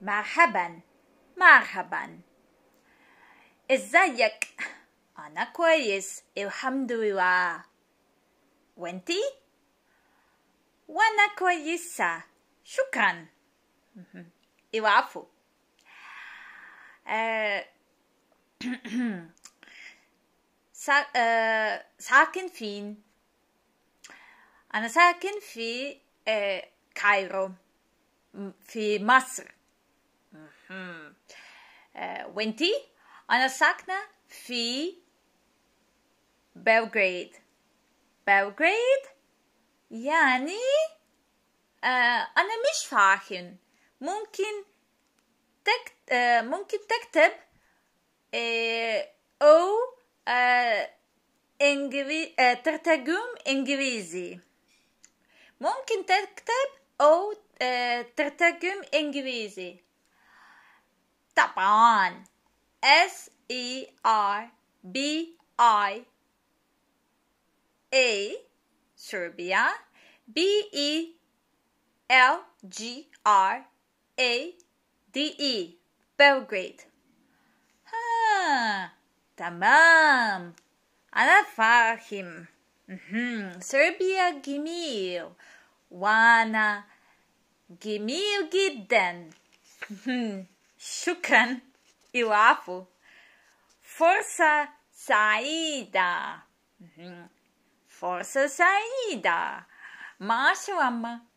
مرحبا مرحبا ازيك انا كويس الحمد لله وانتي وانا كويسه شكرا العفو آه، آه، ساكن فين انا ساكن في آه، كايرو في مصر وانتي انا ساكنه في بلغريد بلغريد يعني آه انا مش فاهم ممكن تكت... آه ممكن تكتب آه او آه آه ترتجم انجليزي ممكن تكتب او آه ترتجم انجليزي Serban. S E R B I A Serbia B E L G R A D E Belgrade. Ha, tamam. Ana fahim. hmm Serbia gimil. Wana gimil giden. hmm Shukan e o Força saída. Uhum. Força saída. Macho ama.